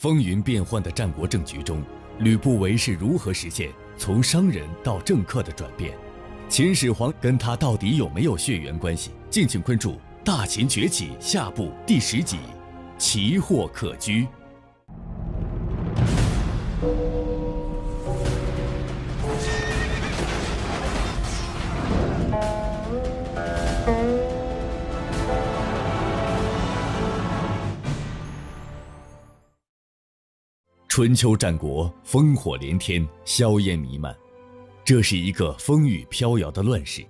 风云变幻的战国政局中，吕不韦是如何实现从商人到政客的转变？秦始皇跟他到底有没有血缘关系？敬请关注《大秦崛起》下部第十集《奇货可居》。春秋战国，烽火连天，硝烟弥漫，这是一个风雨飘摇的乱世，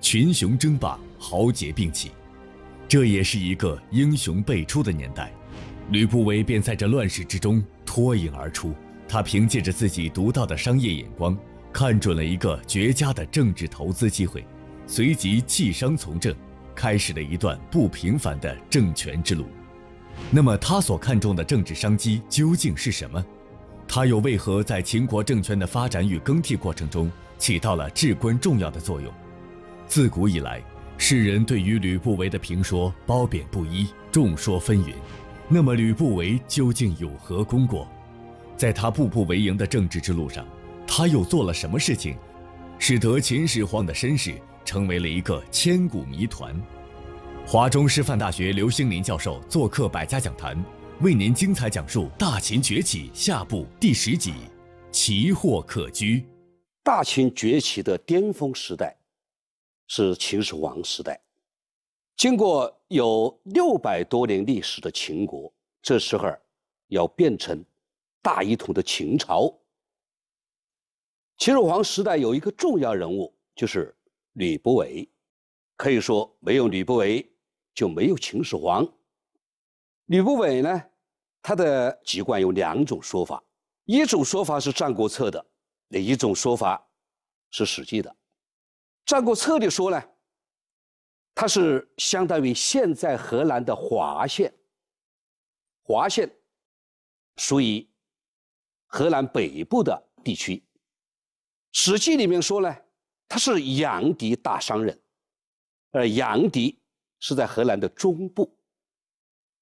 群雄争霸，豪杰并起，这也是一个英雄辈出的年代。吕不韦便在这乱世之中脱颖而出，他凭借着自己独到的商业眼光，看准了一个绝佳的政治投资机会，随即弃商从政，开始了一段不平凡的政权之路。那么，他所看重的政治商机究竟是什么？他又为何在秦国政权的发展与更替过程中起到了至关重要的作用？自古以来，世人对于吕不韦的评说褒贬不一，众说纷纭。那么，吕不韦究竟有何功过？在他步步为营的政治之路上，他又做了什么事情，使得秦始皇的身世成为了一个千古谜团？华中师范大学刘兴林教授做客百家讲坛。为您精彩讲述《大秦崛起》下部第十集，《奇货可居》。大秦崛起的巅峰时代，是秦始皇时代。经过有六百多年历史的秦国，这时候要变成大一统的秦朝。秦始皇时代有一个重要人物，就是吕不韦。可以说，没有吕不韦，就没有秦始皇。吕不韦呢？他的籍贯有两种说法，一种说法是《战国策》的，另一种说法是《史记》的。《战国策》的说呢，他是相当于现在河南的滑县。滑县属于河南北部的地区。《史记》里面说呢，他是杨迪大商人，而杨迪是在河南的中部，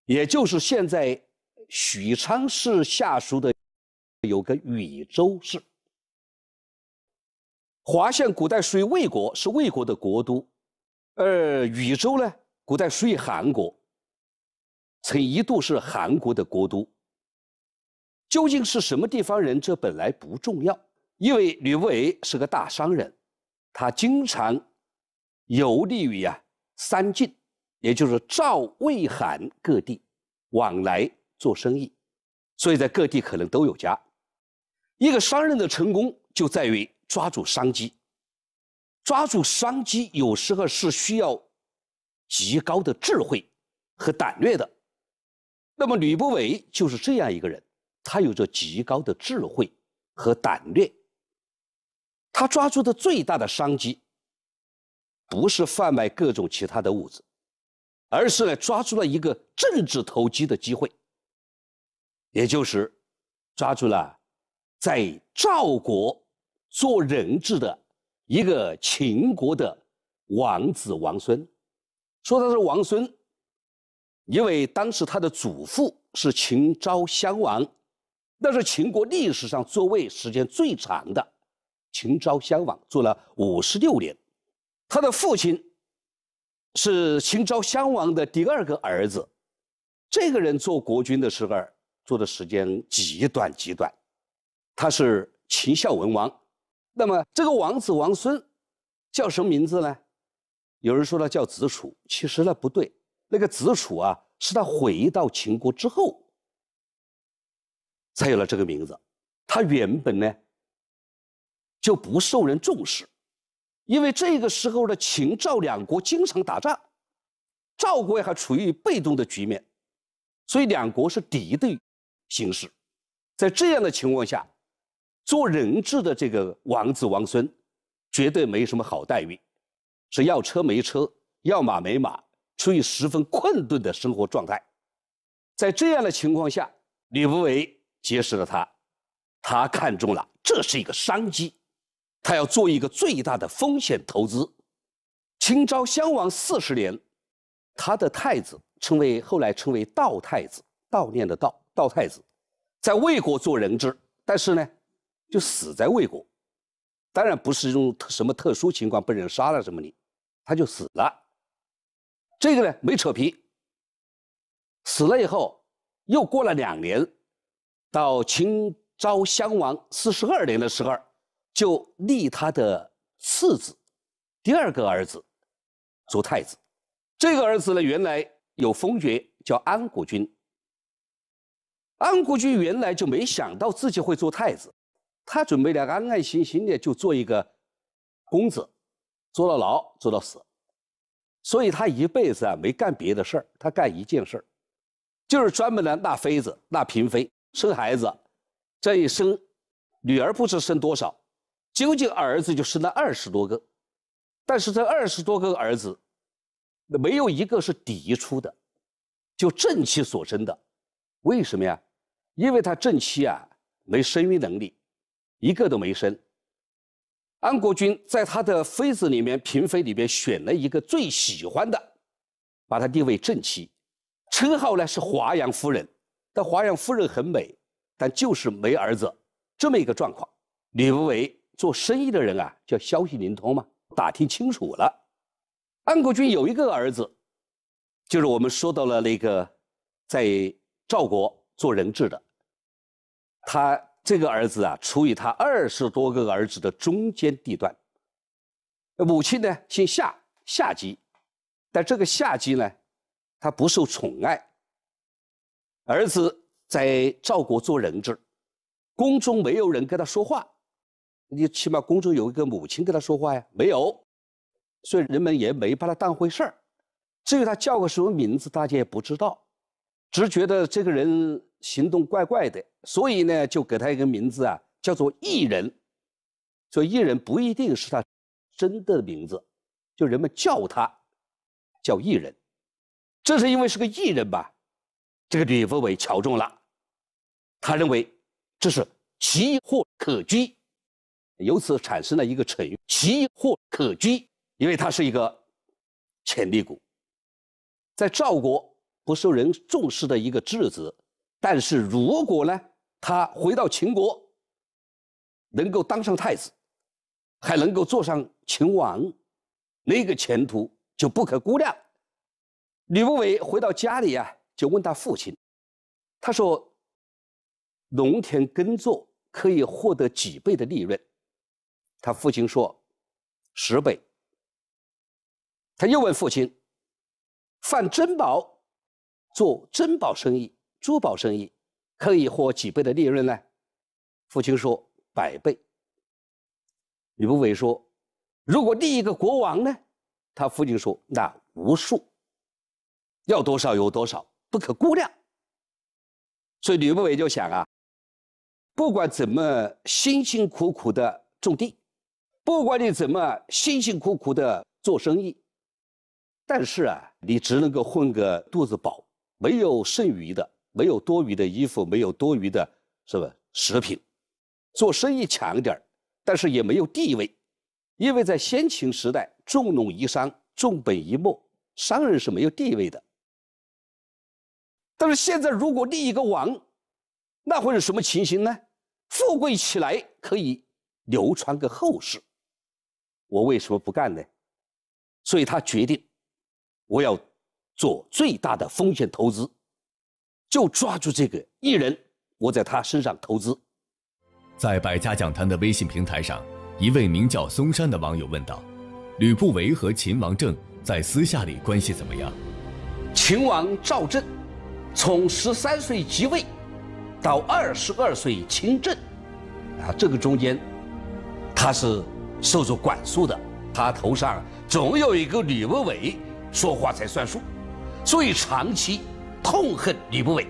也就是现在。许昌市下属的有个禹州市，华县古代属于魏国，是魏国的国都，而禹州呢，古代属于韩国，曾一度是韩国的国都。究竟是什么地方人，这本来不重要，因为吕不韦是个大商人，他经常游历于啊三晋，也就是赵、魏、韩各地往来。做生意，所以在各地可能都有家。一个商人的成功就在于抓住商机，抓住商机有时候是需要极高的智慧和胆略的。那么吕不韦就是这样一个人，他有着极高的智慧和胆略。他抓住的最大的商机，不是贩卖各种其他的物资，而是呢抓住了一个政治投机的机会。也就是抓住了在赵国做人质的一个秦国的王子王孙，说他是王孙，因为当时他的祖父是秦昭襄王，那是秦国历史上坐位时间最长的，秦昭襄王做了五十六年，他的父亲是秦昭襄王的第二个儿子，这个人做国君的时候。做的时间极短极短，他是秦孝文王，那么这个王子王孙叫什么名字呢？有人说他叫子楚，其实呢不对，那个子楚啊是他回到秦国之后才有了这个名字，他原本呢就不受人重视，因为这个时候的秦赵两国经常打仗，赵国还处于被动的局面，所以两国是敌对。形势，在这样的情况下，做人质的这个王子王孙，绝对没什么好待遇，是要车没车，要马没马，处于十分困顿的生活状态。在这样的情况下，吕不韦结识了他，他看中了，这是一个商机，他要做一个最大的风险投资。秦昭襄王四十年，他的太子称为后来称为道太子，悼念的悼。道太子，在魏国做人质，但是呢，就死在魏国。当然不是用什么特殊情况被人杀了什么的，他就死了。这个呢没扯皮。死了以后，又过了两年，到秦昭襄王四十二年的时候，就立他的次子，第二个儿子，做太子。这个儿子呢，原来有封爵叫安国君。安国君原来就没想到自己会做太子，他准备呢，安安心心的就做一个公子，坐到老坐到死，所以他一辈子啊没干别的事儿，他干一件事儿，就是专门来纳妃子、纳嫔妃、生孩子。这一生，女儿不知生多少，究竟儿子就生了二十多个，但是这二十多个儿子，没有一个是嫡出的，就正妻所生的，为什么呀？因为他正妻啊没生育能力，一个都没生。安国君在他的妃子里面、嫔妃里边选了一个最喜欢的，把他定为正妻，称号呢是华阳夫人。但华阳夫人很美，但就是没儿子，这么一个状况。吕不韦做生意的人啊，叫消息灵通嘛，打听清楚了，安国君有一个儿子，就是我们说到了那个在赵国做人质的。他这个儿子啊，处于他二十多个儿子的中间地段。母亲呢，姓夏，夏姬。但这个夏姬呢，她不受宠爱。儿子在赵国做人质，宫中没有人跟他说话。你起码宫中有一个母亲跟他说话呀，没有，所以人们也没把他当回事儿。至于他叫个什么名字，大家也不知道，只觉得这个人。行动怪怪的，所以呢，就给他一个名字啊，叫做异人。所以异人不一定是他真的名字，就人们叫他叫异人，正是因为是个异人吧。这个吕不韦瞧中了，他认为这是奇货可居，由此产生了一个成语“奇货可居”，因为他是一个潜力股，在赵国不受人重视的一个质子。但是如果呢，他回到秦国，能够当上太子，还能够坐上秦王，那个前途就不可估量。吕不韦回到家里啊，就问他父亲，他说：“农田耕作可以获得几倍的利润？”他父亲说：“十倍。”他又问父亲：“贩珍宝，做珍宝生意？”珠宝生意可以获几倍的利润呢？父亲说百倍。吕不韦说：“如果立一个国王呢？”他父亲说：“那无数，要多少有多少，不可估量。”所以吕不韦就想啊，不管怎么辛辛苦苦的种地，不管你怎么辛辛苦苦的做生意，但是啊，你只能够混个肚子饱，没有剩余的。没有多余的衣服，没有多余的是吧？食品，做生意强点但是也没有地位，因为在先秦时代，重农抑商，重本抑末，商人是没有地位的。但是现在，如果立一个王，那会是什么情形呢？富贵起来可以流传个后世，我为什么不干呢？所以他决定，我要做最大的风险投资。就抓住这个艺人，我在他身上投资。在百家讲坛的微信平台上，一位名叫松山的网友问道：“吕不韦和秦王政在私下里关系怎么样？”秦王赵政，从十三岁即位到二十二岁亲政，啊，这个中间，他是受着管束的，他头上总有一个吕不韦说话才算数，所以长期。痛恨吕不韦，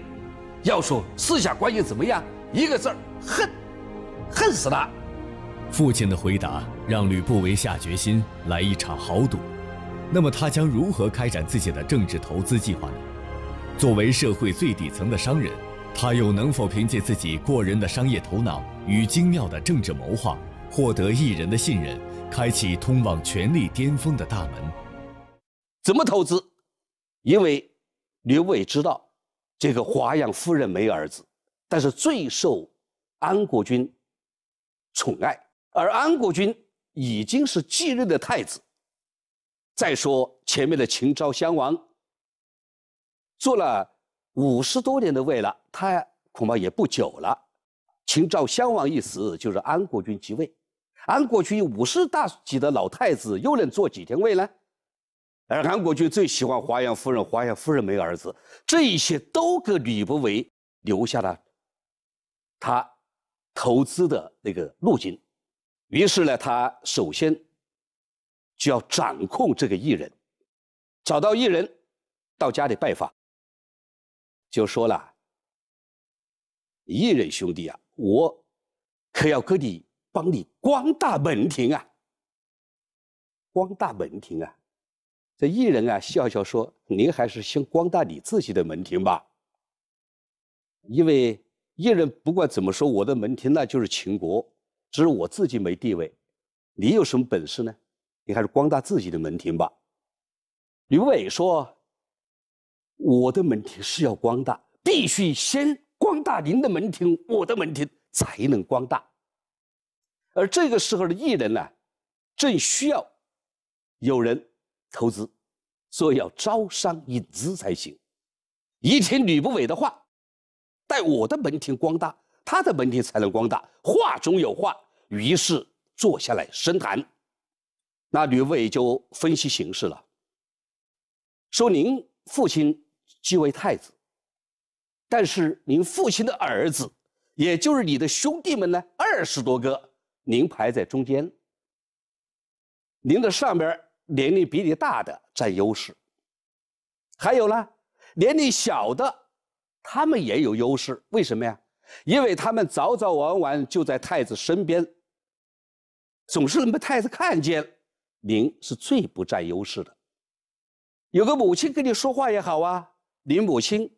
要说私下关系怎么样？一个字儿，恨，恨死他。父亲的回答让吕不韦下决心来一场豪赌。那么他将如何开展自己的政治投资计划？作为社会最底层的商人，他又能否凭借自己过人的商业头脑与精妙的政治谋划，获得艺人的信任，开启通往权力巅峰的大门？怎么投资？因为。刘伟知道，这个华阳夫人没有儿子，但是最受安国君宠爱，而安国君已经是继任的太子。再说前面的秦昭襄王做了五十多年的位了，他恐怕也不久了。秦昭襄王一死，就是安国君即位，安国君五十大几的老太子，又能坐几天位呢？而韩国君最喜欢华阳夫人，华阳夫人没儿子，这一切都给吕不韦留下了他投资的那个路径。于是呢，他首先就要掌控这个艺人，找到艺人到家里拜访，就说了：“艺人兄弟啊，我可要给你帮你光大门庭啊，光大门庭啊！”这异人啊，笑笑说：“您还是先光大你自己的门庭吧，因为异人不管怎么说，我的门庭那就是秦国，只是我自己没地位。你有什么本事呢？你还是光大自己的门庭吧。”吕伟说：“我的门庭是要光大，必须先光大您的门庭，我的门庭才能光大。”而这个时候的异人呢，正需要有人。投资，所以要招商引资才行。一听吕不韦的话，待我的门庭光大，他的门庭才能光大。话中有话，于是坐下来深谈。那吕不韦就分析形势了，说：“您父亲继为太子，但是您父亲的儿子，也就是你的兄弟们呢，二十多个，您排在中间，您的上边。”年龄比你大的占优势，还有呢，年龄小的，他们也有优势。为什么呀？因为他们早早晚晚就在太子身边，总是能被太子看见。您是最不占优势的，有个母亲跟你说话也好啊。你母亲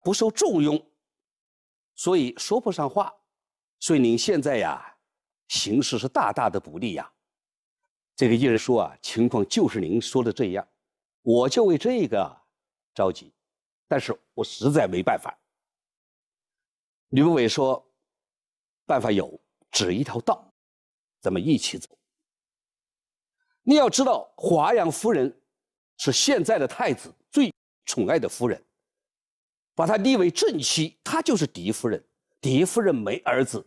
不受重用，所以说不上话，所以您现在呀，形势是大大的不利呀。这个艺人说啊，情况就是您说的这样，我就为这个着急，但是我实在没办法。吕不韦说，办法有，指一条道，咱们一起走。你要知道，华阳夫人是现在的太子最宠爱的夫人，把她立为正妻，她就是嫡夫人。嫡夫人没儿子，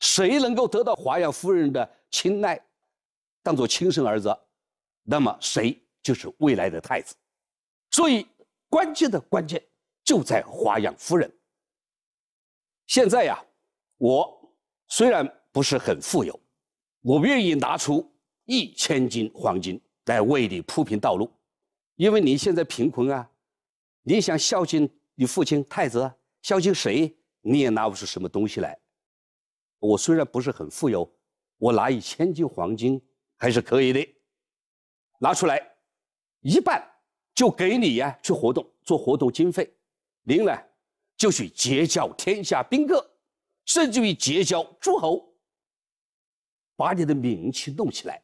谁能够得到华阳夫人的青睐？当做亲生儿子，那么谁就是未来的太子？所以关键的关键就在华阳夫人。现在呀，我虽然不是很富有，我愿意拿出一千斤黄金来为你铺平道路，因为你现在贫困啊，你想孝敬你父亲太子，孝敬谁你也拿不出什么东西来。我虽然不是很富有，我拿一千斤黄金。还是可以的，拿出来一半就给你呀去活动做活动经费，您呢就去结交天下宾客，甚至于结交诸侯，把你的名气弄起来，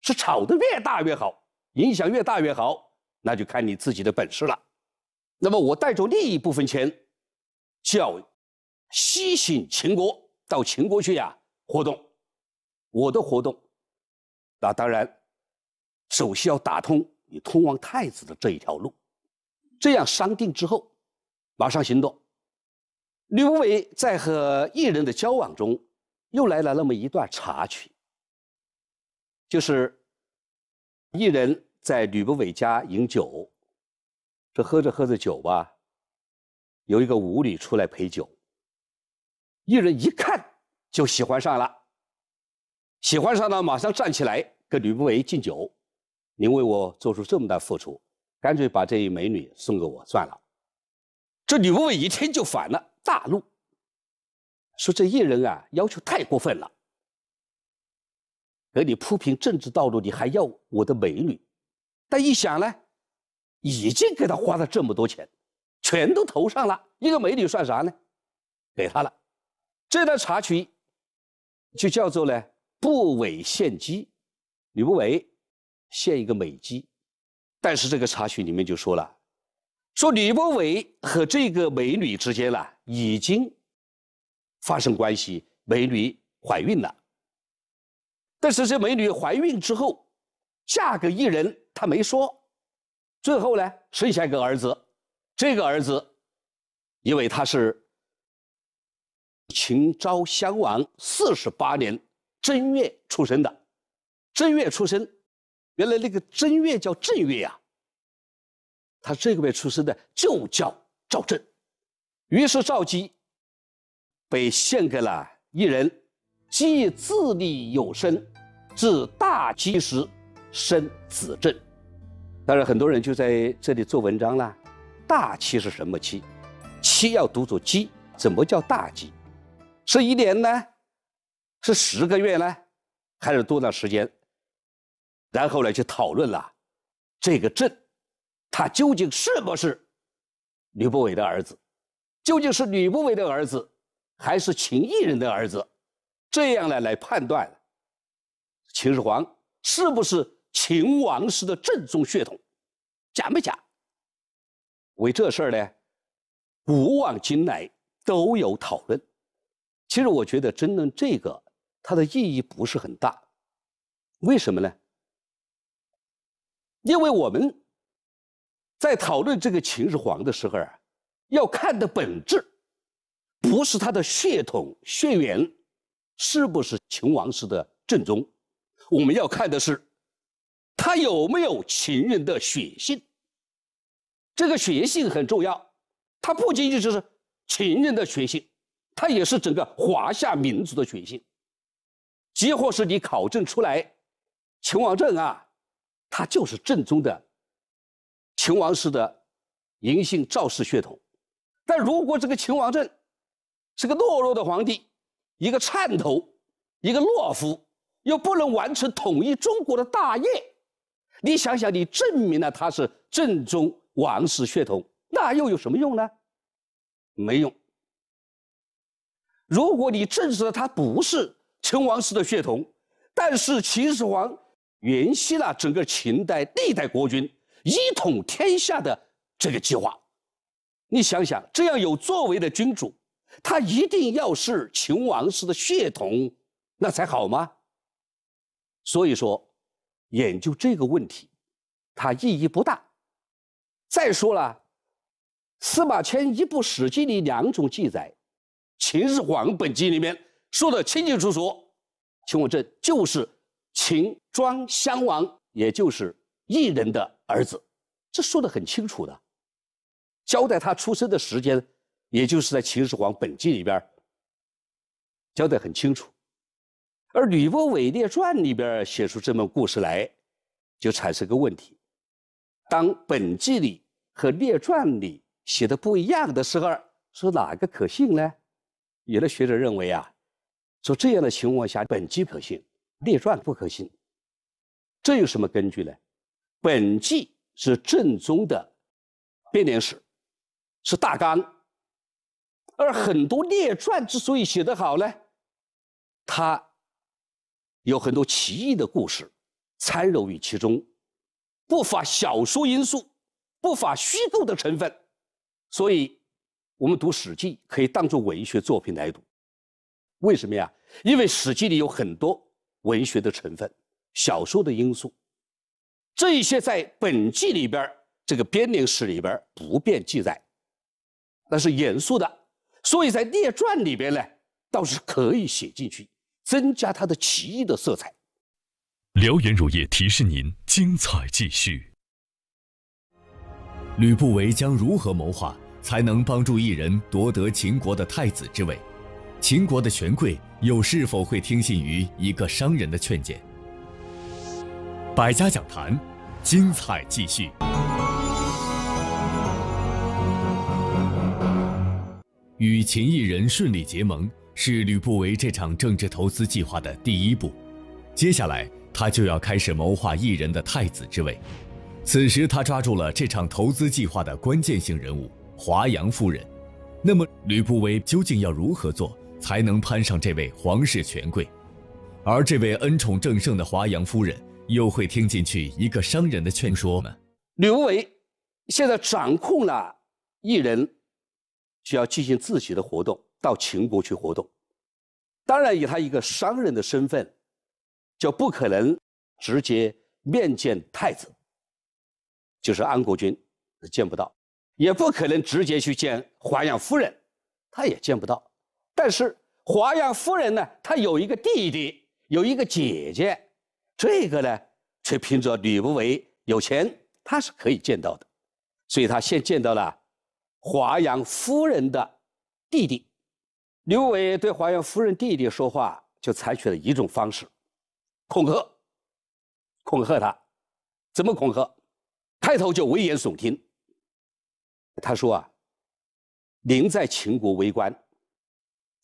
是炒得越大越好，影响越大越好，那就看你自己的本事了。那么我带着另一部分钱，叫西行秦国，到秦国去呀活动，我的活动。那当然，首先要打通你通往太子的这一条路，这样商定之后，马上行动。吕不韦在和异人的交往中，又来了那么一段插曲，就是异人在吕不韦家饮酒，这喝着喝着酒吧，有一个舞女出来陪酒，异人一看就喜欢上了。喜欢上了，马上站起来跟吕不韦敬酒：“您为我做出这么大付出，干脆把这一美女送给我算了。”这吕不韦一听就反了，大怒，说：“这艺人啊，要求太过分了，给你铺平政治道路，你还要我的美女？”但一想呢，已经给他花了这么多钱，全都投上了，一个美女算啥呢？给他了。这段插曲就叫做呢。不韦献姬，吕不韦献一个美姬，但是这个插曲里面就说了，说吕不韦和这个美女之间呢已经发生关系，美女怀孕了。但是这美女怀孕之后，嫁给一人，他没说，最后呢生下一个儿子，这个儿子因为他是秦昭襄王四十八年。正月出生的，正月出生，原来那个正月叫正月呀。他这个月出生的就叫赵正，于是赵姬被献给了一人，既自立有生，至大饥时生子政。当然，很多人就在这里做文章了。大期是什么期？期要读作鸡，怎么叫大鸡？是一年呢？是十个月呢，还是多长时间？然后呢，就讨论了这个政，他究竟是不是吕不韦的儿子？究竟是吕不韦的儿子，还是秦异人的儿子？这样呢，来判断秦始皇是不是秦王室的正宗血统，假没假？为这事儿呢，古往今来都有讨论。其实我觉得争论这个。它的意义不是很大，为什么呢？因为我们在讨论这个秦始皇的时候啊，要看的本质不是他的血统血缘是不是秦王室的正宗，我们要看的是他有没有秦人的血性。这个血性很重要，它不仅仅就是秦人的血性，它也是整个华夏民族的血性。即或是你考证出来，秦王政啊，他就是正宗的秦王室的嬴姓赵氏血统。但如果这个秦王政是个懦弱的皇帝，一个颤头，一个懦夫，又不能完成统一中国的大业，你想想，你证明了他是正宗王室血统，那又有什么用呢？没用。如果你证实了他不是，秦王室的血统，但是秦始皇延续了整个秦代历代国君一统天下的这个计划。你想想，这样有作为的君主，他一定要是秦王室的血统，那才好吗？所以说，研究这个问题，它意义不大。再说了，司马迁一部《史记》里两种记载，《秦始皇本纪》里面。说的清清楚楚，秦王这就是秦庄襄王，也就是异人的儿子，这说的很清楚的，交代他出生的时间，也就是在《秦始皇本纪》里边交代很清楚，而《吕不韦列传》里边写出这么故事来，就产生个问题：当本纪里和列传里写的不一样的时候，说哪个可信呢？有的学者认为啊。说这样的情况下，本纪可信，列传不可信，这有什么根据呢？本纪是正宗的编年史，是大纲。而很多列传之所以写得好呢，它有很多奇异的故事掺揉于其中，不乏小说因素，不乏虚构的成分。所以，我们读《史记》可以当作文学作品来读。为什么呀？因为《史记》里有很多文学的成分、小说的因素，这一些在本纪里边、这个编年史里边不便记载，那是严肃的，所以在列传里边呢，倒是可以写进去，增加它的奇异的色彩。燎原乳业提示您：精彩继续。吕不韦将如何谋划，才能帮助一人夺得秦国的太子之位？秦国的权贵又是否会听信于一个商人的劝谏？百家讲坛，精彩继续。与秦异人顺利结盟是吕不韦这场政治投资计划的第一步，接下来他就要开始谋划异人的太子之位。此时他抓住了这场投资计划的关键性人物华阳夫人，那么吕不韦究竟要如何做？才能攀上这位皇室权贵，而这位恩宠正盛的华阳夫人，又会听进去一个商人的劝说吗？吕不韦现在掌控了一人，就要进行自己的活动，到秦国去活动。当然，以他一个商人的身份，就不可能直接面见太子，就是安国君见不到，也不可能直接去见华阳夫人，他也见不到。但是华阳夫人呢？她有一个弟弟，有一个姐姐，这个呢，却凭着吕不韦有钱，她是可以见到的，所以她先见到了华阳夫人的弟弟。吕不韦对华阳夫人弟弟说话，就采取了一种方式，恐吓，恐吓他，怎么恐吓？开头就危言耸听。他说啊，您在秦国为官。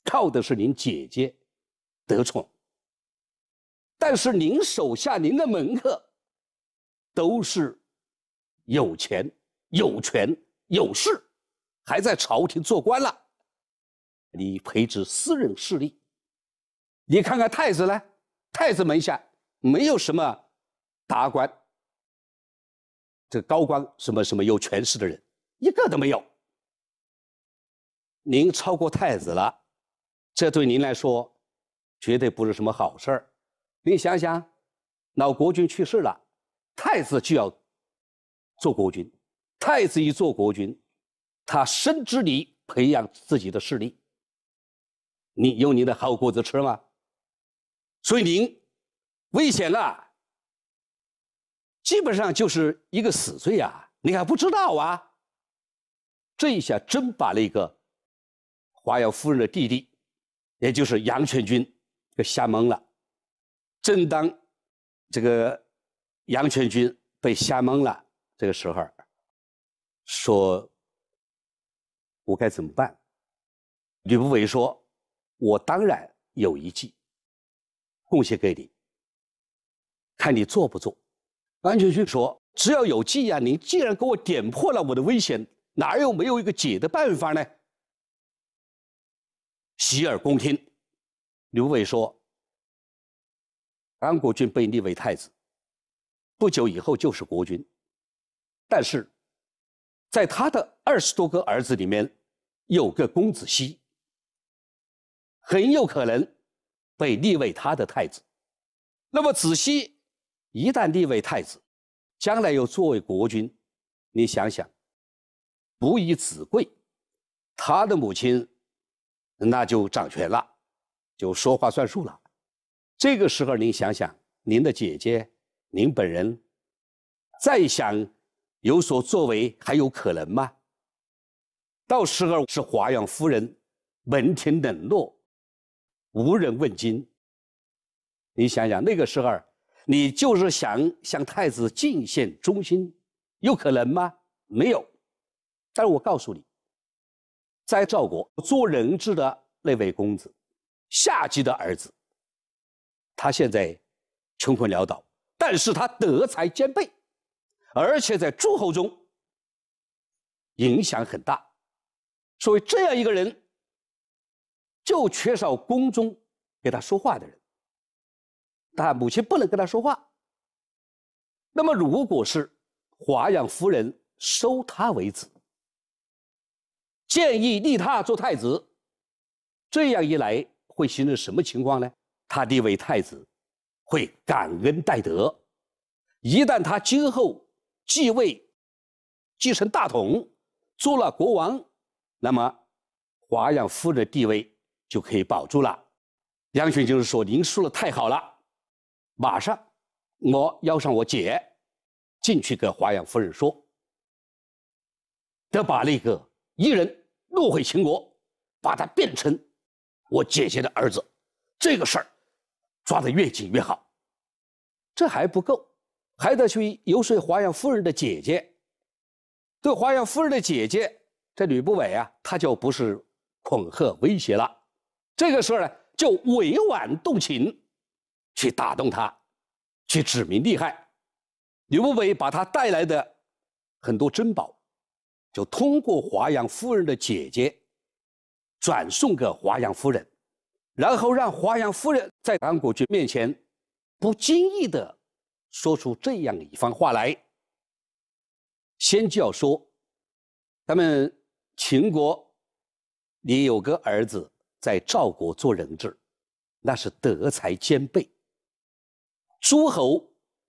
靠的是您姐姐得宠，但是您手下您的门客都是有钱、有权、有势，还在朝廷做官了。你培植私人势力，你看看太子呢？太子门下没有什么达官，这高官什么什么有权势的人一个都没有。您超过太子了。这对您来说，绝对不是什么好事儿。你想想，老国君去世了，太子就要做国君。太子一做国君，他深知你培养自己的势力，你有你的好果子吃吗？所以您危险了，基本上就是一个死罪啊！你还不知道啊？这一下真把那个华阳夫人的弟弟。也就是阳泉军给吓懵了。正当这个阳泉军被吓懵了这个时候说：“我该怎么办？”吕不韦说：“我当然有一计，贡献给你。看你做不做。”安全区说：“只要有计呀，你既然给我点破了我的危险，哪有没有一个解的办法呢？”洗耳恭听，刘伟说，安国君被立为太子，不久以后就是国君，但是，在他的二十多个儿子里面，有个公子息，很有可能被立为他的太子，那么子熙一旦立为太子，将来又作为国君，你想想，母以子贵，他的母亲。那就掌权了，就说话算数了。这个时候您想想，您的姐姐，您本人，再想有所作为还有可能吗？到时候是华阳夫人门庭冷落，无人问津。你想想那个时候，你就是想向太子尽献忠心，有可能吗？没有。但是我告诉你。在赵国做人质的那位公子，夏姬的儿子，他现在穷困潦倒，但是他德才兼备，而且在诸侯中影响很大。所以这样一个人，就缺少宫中给他说话的人，但母亲不能跟他说话。那么，如果是华阳夫人收他为子？建议立他做太子，这样一来会形成什么情况呢？他立为太子，会感恩戴德。一旦他今后继位，继承大统，做了国王，那么华阳夫人的地位就可以保住了。杨雄就是说：“您说的太好了，马上我邀上我姐进去跟华阳夫人说，得把那个一人。”怒会秦国，把他变成我姐姐的儿子，这个事儿抓得越紧越好。这还不够，还得去游说华阳夫人的姐姐。对华阳夫人的姐姐，这吕不韦啊，他就不是恐吓威胁了。这个事儿呢，就委婉动情，去打动他，去指明利害。吕不韦把他带来的很多珍宝。就通过华阳夫人的姐姐，转送给华阳夫人，然后让华阳夫人在安国君面前不经意的说出这样一番话来。先就要说，咱们秦国，你有个儿子在赵国做人质，那是德才兼备，诸侯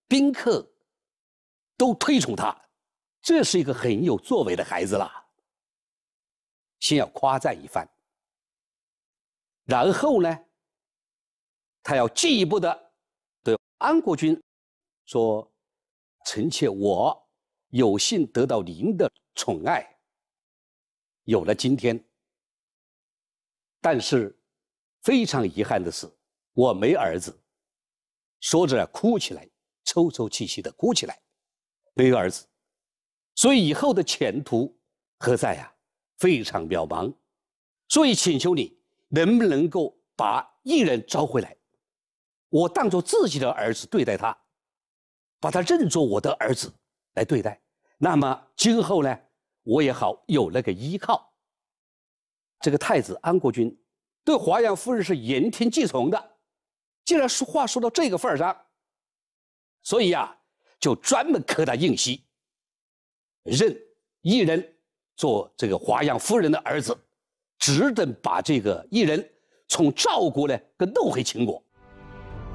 宾客都推崇他。这是一个很有作为的孩子了，先要夸赞一番，然后呢，他要进一步的对安国君说：“臣妾我有幸得到您的宠爱，有了今天。但是非常遗憾的是，我没儿子。”说着哭起来，抽抽泣泣的哭起来，没有儿子。所以以后的前途何在呀？非常渺茫。所以请求你能不能够把异人招回来，我当做自己的儿子对待他，把他认作我的儿子来对待。那么今后呢，我也好有那个依靠。这个太子安国君对华阳夫人是言听计从的。既然说话说到这个份儿上，所以呀，就专门磕他硬膝。任一人做这个华阳夫人的儿子，只等把这个一人从赵国呢给弄回秦国。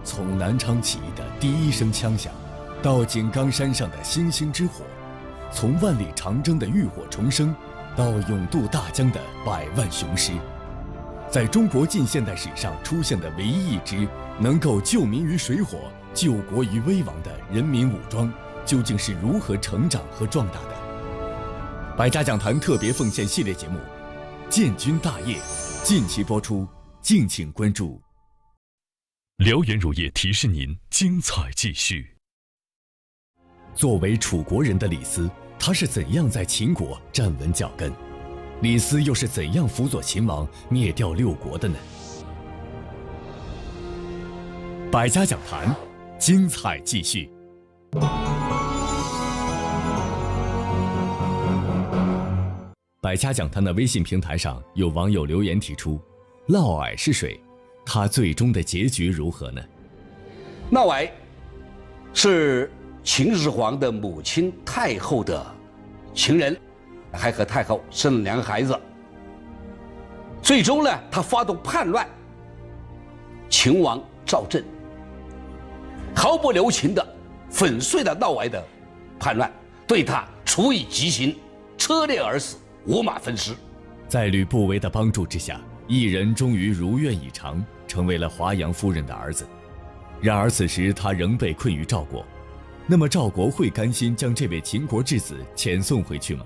从南昌起义的第一声枪响，到井冈山上的星星之火，从万里长征的浴火重生，到勇渡大江的百万雄师，在中国近现代史上出现的唯一一支能够救民于水火、救国于危亡的人民武装，究竟是如何成长和壮大的？百家讲坛特别奉献系列节目《建军大业》，近期播出，敬请关注。燎原乳业提示您，精彩继续。作为楚国人的李斯，他是怎样在秦国站稳脚跟？李斯又是怎样辅佐秦王灭掉六国的呢？百家讲坛，精彩继续。百家讲坛的微信平台上有网友留言提出：“嫪毐是谁？他最终的结局如何呢？”嫪毐是秦始皇的母亲太后的情人，还和太后生了两个孩子。最终呢，他发动叛乱，秦王赵政毫不留情地粉碎了嫪毐的叛乱，对他处以极刑，车裂而死。五马分尸，在吕不韦的帮助之下，异人终于如愿以偿，成为了华阳夫人的儿子。然而此时他仍被困于赵国，那么赵国会甘心将这位秦国质子遣送回去吗？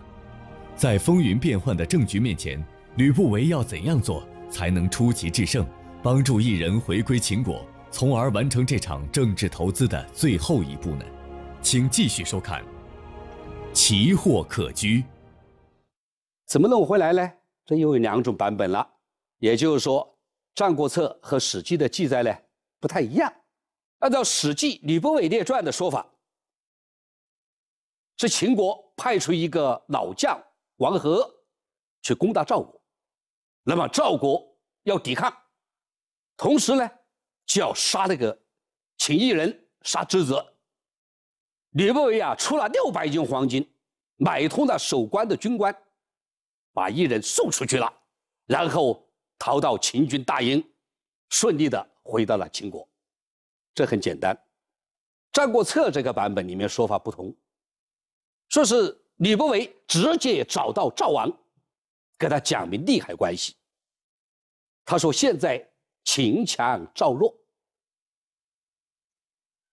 在风云变幻的政局面前，吕不韦要怎样做才能出奇制胜，帮助异人回归秦国，从而完成这场政治投资的最后一步呢？请继续收看《奇货可居》。怎么弄回来呢？这又有两种版本了，也就是说，《战国策》和《史记》的记载呢不太一样。按照《史记·吕不韦列传》的说法，是秦国派出一个老将王和去攻打赵国，那么赵国要抵抗，同时呢就要杀那个秦邑人，杀之则吕不韦啊出了六百斤黄金，买通了守关的军官。把异人送出去了，然后逃到秦军大营，顺利的回到了秦国。这很简单，《战国策》这个版本里面说法不同，说是吕不韦直接找到赵王，给他讲明利害关系。他说：“现在秦强赵弱，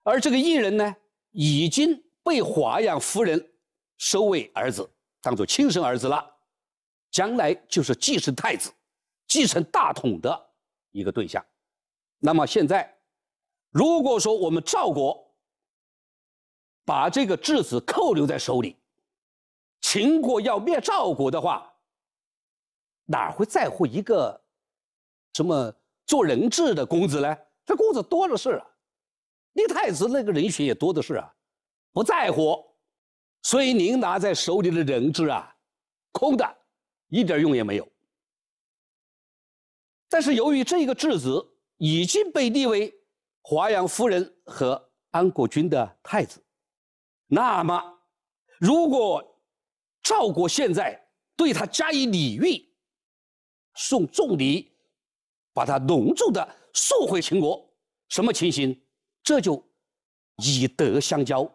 而这个艺人呢，已经被华阳夫人收为儿子，当做亲生儿子了。”将来就是继承太子、继承大统的一个对象。那么现在，如果说我们赵国把这个质子扣留在手里，秦国要灭赵国的话，哪会在乎一个什么做人质的公子呢？这公子多的是，啊，立太子那个人选也多的是啊，不在乎。所以您拿在手里的人质啊，空的。一点用也没有。但是由于这个质子已经被立为华阳夫人和安国君的太子，那么如果赵国现在对他加以礼遇，送重礼，把他隆重的送回秦国，什么情形？这就以德相交。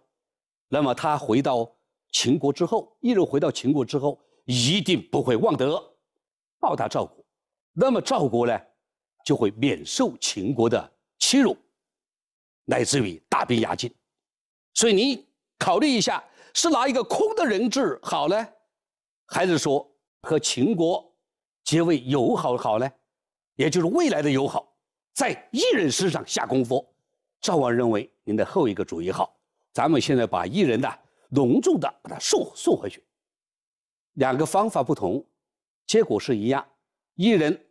那么他回到秦国之后，一人回到秦国之后。一定不会忘德，报答赵国，那么赵国呢，就会免受秦国的欺辱，乃至于大兵压境。所以你考虑一下，是拿一个空的人质好呢，还是说和秦国结为友好好呢？也就是未来的友好，在一人身上下功夫。赵王认为您的后一个主意好，咱们现在把一人呢隆重的把他送送回去。两个方法不同，结果是一样。异人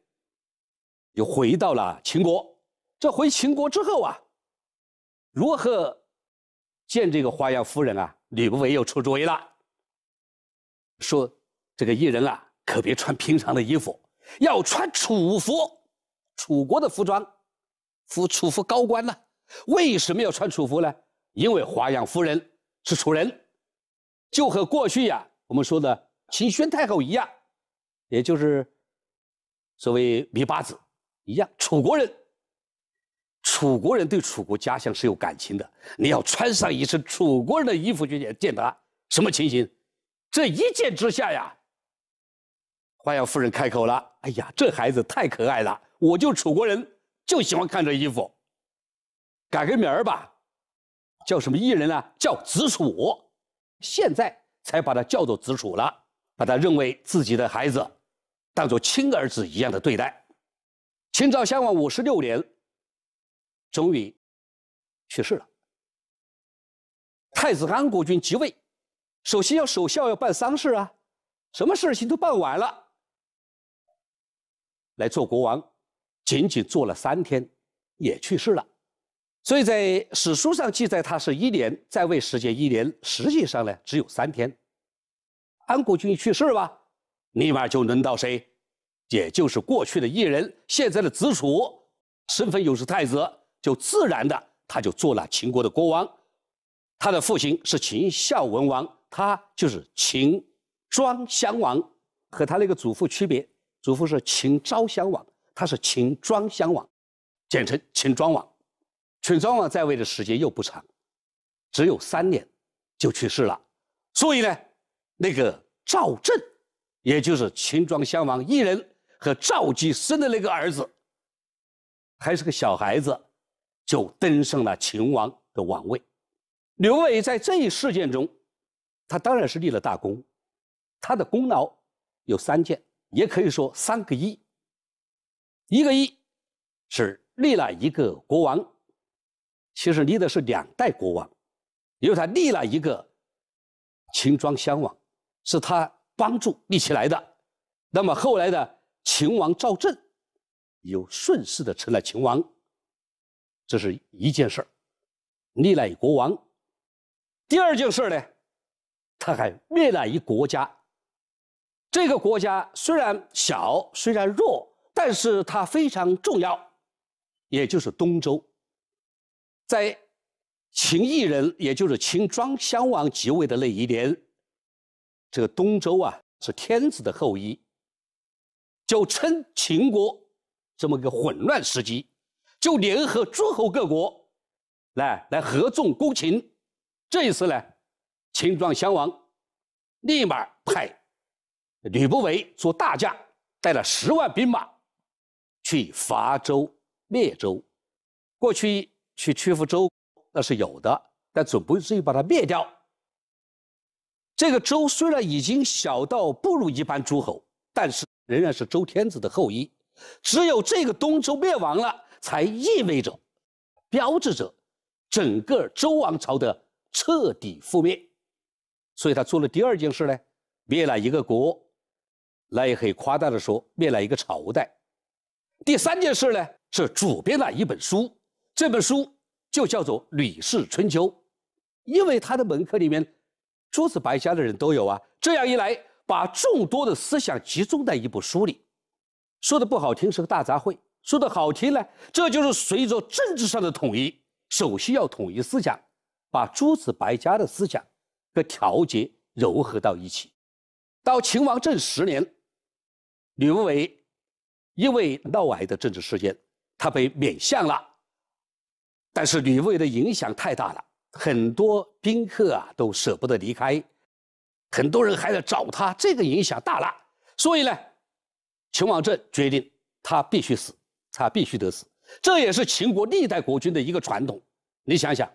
又回到了秦国。这回秦国之后啊，如何见这个华阳夫人啊？吕不韦又出主意了，说这个艺人啊，可别穿平常的衣服，要穿楚服，楚国的服装。服楚服高官呢？为什么要穿楚服呢？因为华阳夫人是楚人，就和过去呀，我们说的。秦宣太后一样，也就是所谓芈八子一样，楚国人。楚国人对楚国家乡是有感情的。你要穿上一身楚国人的衣服去见见他，什么情形？这一见之下呀，花妖夫人开口了：“哎呀，这孩子太可爱了，我就楚国人就喜欢看这衣服。改个名儿吧，叫什么艺人呢？叫子楚。现在才把他叫做子楚了。”把他认为自己的孩子，当做亲儿子一样的对待。秦昭襄王五十六年，终于去世了。太子安国君即位，首先要守孝，要办丧事啊，什么事情都办完了。来做国王，仅仅做了三天，也去世了。所以在史书上记载，他是一年在位时间一年，实际上呢只有三天。安国君去世吧，立马就轮到谁，也就是过去的异人，现在的子楚，身份又是太子，就自然的他就做了秦国的国王。他的父亲是秦孝文王，他就是秦庄襄王，和他那个祖父区别，祖父是秦昭襄王，他是秦庄襄王，简称秦庄王。秦庄王在位的时间又不长，只有三年，就去世了。所以呢。那个赵振，也就是秦庄襄王一人和赵姬生的那个儿子，还是个小孩子，就登上了秦王的王位。刘伟在这一事件中，他当然是立了大功，他的功劳有三件，也可以说三个一。一个一是立了一个国王，其实立的是两代国王，因为他立了一个秦庄襄王。是他帮助立起来的，那么后来的秦王赵振，又顺势的成了秦王。这是一件事儿，立了一国王。第二件事儿呢，他还灭了一国家。这个国家虽然小，虽然弱，但是它非常重要，也就是东周。在秦异人，也就是秦庄襄王即位的那一年。这个东周啊是天子的后裔，就趁秦国这么个混乱时机，就联合诸侯各国，来来合纵攻秦。这一次呢，秦庄襄王立马派吕不韦做大将，带了十万兵马去伐周灭周。过去去屈服周，那是有的，但总不至于把它灭掉。这个周虽然已经小到不如一般诸侯，但是仍然是周天子的后裔。只有这个东周灭亡了，才意味着标志着整个周王朝的彻底覆灭。所以他做了第二件事呢，灭了一个国，那也可以夸大的说，灭了一个朝代。第三件事呢，是主编了一本书，这本书就叫做《吕氏春秋》，因为他的门客里面。诸子百家的人都有啊，这样一来，把众多的思想集中在一部书里，说的不好听是个大杂烩，说的好听呢，这就是随着政治上的统一，首先要统一思想，把诸子百家的思想和调节柔合到一起。到秦王政十年，吕不韦因为闹癌的政治事件，他被免相了，但是吕不韦的影响太大了。很多宾客啊都舍不得离开，很多人还在找他，这个影响大了。所以呢，秦王政决定他必须死，他必须得死。这也是秦国历代国君的一个传统。你想想，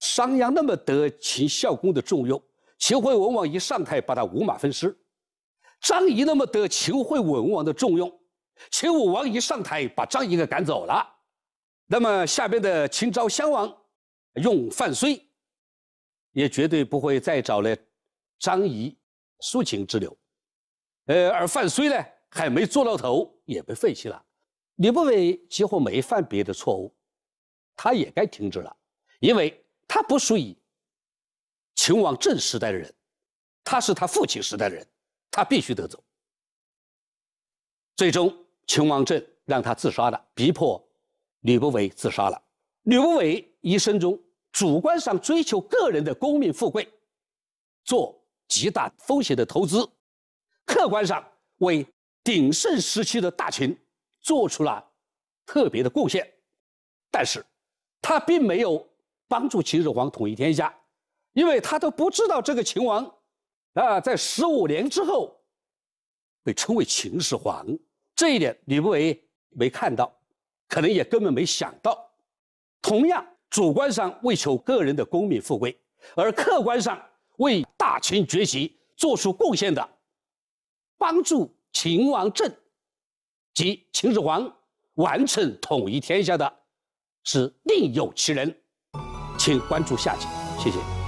商鞅那么得秦孝公的重用，秦惠文王一上台把他五马分尸；张仪那么得秦惠文王的重用，秦武王一上台把张仪给赶走了。那么下边的秦昭襄王。用范睢，也绝对不会再找了张仪、苏秦之流。呃，而范睢呢，还没做到头，也被废弃了。吕不韦几乎没犯别的错误，他也该停止了，因为他不属于秦王政时代的人，他是他父亲时代的人，他必须得走。最终，秦王政让他自杀了，逼迫吕不韦自杀了。吕不韦。一生中，主观上追求个人的功名富贵，做极大风险的投资，客观上为鼎盛时期的大秦做出了特别的贡献，但是，他并没有帮助秦始皇统一天下，因为他都不知道这个秦王，啊，在十五年之后，被称为秦始皇，这一点吕不韦没看到，可能也根本没想到，同样。主观上为求个人的功名富贵，而客观上为大秦崛起做出贡献的，帮助秦王政，及秦始皇完成统一天下的，是另有其人，请关注下集，谢谢。